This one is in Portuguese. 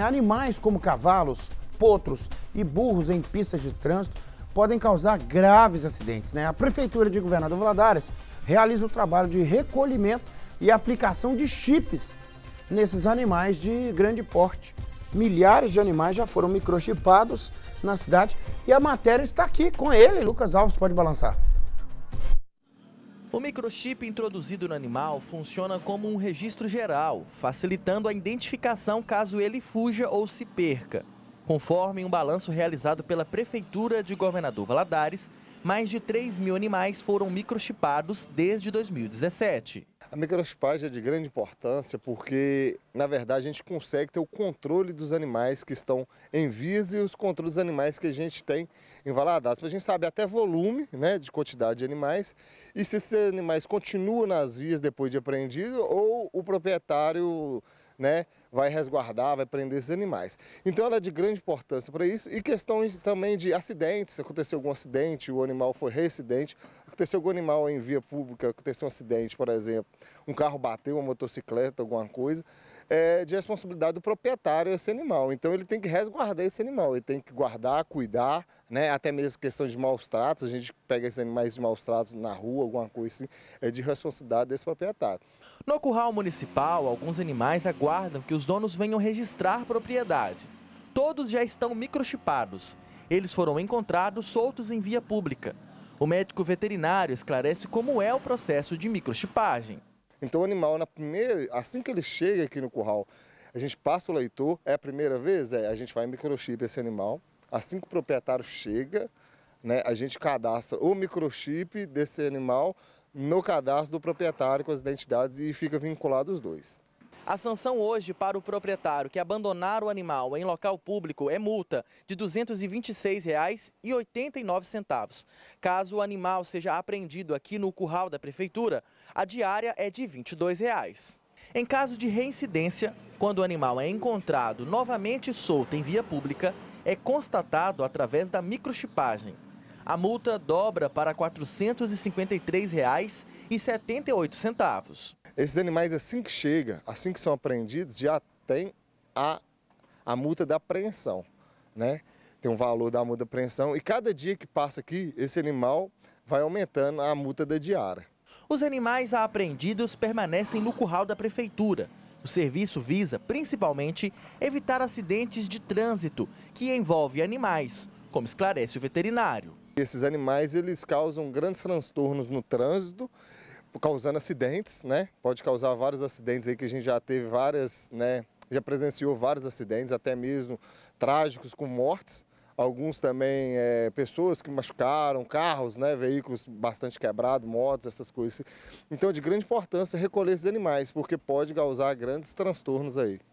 É, animais como cavalos, potros e burros em pistas de trânsito podem causar graves acidentes. Né? A Prefeitura de Governador Valadares realiza o trabalho de recolhimento e aplicação de chips nesses animais de grande porte. Milhares de animais já foram microchipados na cidade e a matéria está aqui com ele. Lucas Alves pode balançar. O microchip introduzido no animal funciona como um registro geral, facilitando a identificação caso ele fuja ou se perca. Conforme um balanço realizado pela Prefeitura de Governador Valadares, mais de 3 mil animais foram microchipados desde 2017. A microchipagem é de grande importância porque, na verdade, a gente consegue ter o controle dos animais que estão em vias e os controles dos animais que a gente tem em Valadares. Para a gente saber até volume né, de quantidade de animais e se esses animais continuam nas vias depois de apreendido ou o proprietário né, vai resguardar, vai prender esses animais. Então ela é de grande importância para isso e questões também de acidentes, aconteceu algum acidente, o animal foi reincidente, aconteceu algum animal em via pública, aconteceu um acidente, por exemplo, um carro bateu uma motocicleta, alguma coisa, é, de responsabilidade do proprietário esse animal. Então ele tem que resguardar esse animal, ele tem que guardar, cuidar, né? até mesmo questão de maus tratos, a gente pega esses animais de maus tratos na rua, alguma coisa assim, é de responsabilidade desse proprietário. No curral municipal, alguns animais aguardam que os donos venham registrar propriedade. Todos já estão microchipados. Eles foram encontrados soltos em via pública. O médico veterinário esclarece como é o processo de microchipagem. Então o animal, na primeira, assim que ele chega aqui no curral, a gente passa o leitor, é a primeira vez, é, a gente vai microchip esse animal. Assim que o proprietário chega, né, a gente cadastra o microchip desse animal no cadastro do proprietário com as identidades e fica vinculado os dois. A sanção hoje para o proprietário que abandonar o animal em local público é multa de R$ 226,89. Caso o animal seja apreendido aqui no curral da prefeitura, a diária é de R$ 22. Reais. Em caso de reincidência, quando o animal é encontrado novamente solto em via pública, é constatado através da microchipagem. A multa dobra para R$ 453,78. Esses animais, assim que chegam, assim que são apreendidos, já tem a, a multa da apreensão, né? Tem um valor da multa da apreensão e cada dia que passa aqui, esse animal vai aumentando a multa da diária. Os animais apreendidos permanecem no curral da prefeitura. O serviço visa, principalmente, evitar acidentes de trânsito que envolvem animais, como esclarece o veterinário. Esses animais eles causam grandes transtornos no trânsito causando acidentes, né? Pode causar vários acidentes aí que a gente já teve várias, né? Já presenciou vários acidentes, até mesmo trágicos com mortes. Alguns também é, pessoas que machucaram, carros, né, veículos bastante quebrados, motos, essas coisas. Então, de grande importância recolher esses animais, porque pode causar grandes transtornos aí.